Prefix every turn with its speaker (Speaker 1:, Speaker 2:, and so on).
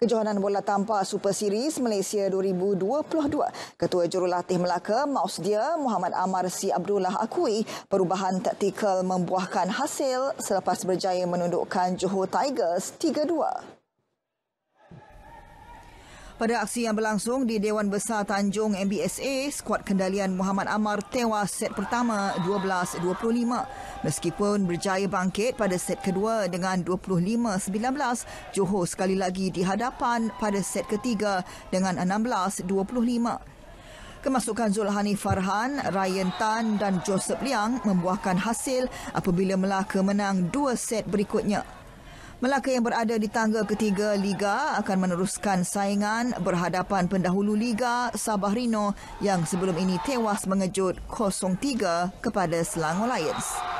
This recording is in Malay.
Speaker 1: Kejohanan bola tampak Super Series Malaysia 2022. Ketua Jurulatih Melaka, Mausdia Muhammad Amar Si Abdullah akui perubahan taktikal membuahkan hasil selepas berjaya menundukkan Johor Tigers 3-2. Pada aksi yang berlangsung di Dewan Besar Tanjung MBSA, skuad kendalian Muhammad Amar tewas set pertama 12-25. Meskipun berjaya bangkit pada set kedua dengan 25-19, Johor sekali lagi dihadapan pada set ketiga dengan 16-25. Kemasukan Zulhani Farhan, Ryan Tan dan Joseph Liang membuahkan hasil apabila Melaka menang dua set berikutnya. Melaka yang berada di tangga ketiga Liga akan meneruskan saingan berhadapan pendahulu Liga Sabah Rino yang sebelum ini tewas mengejut 0-3 kepada Selangor Lions.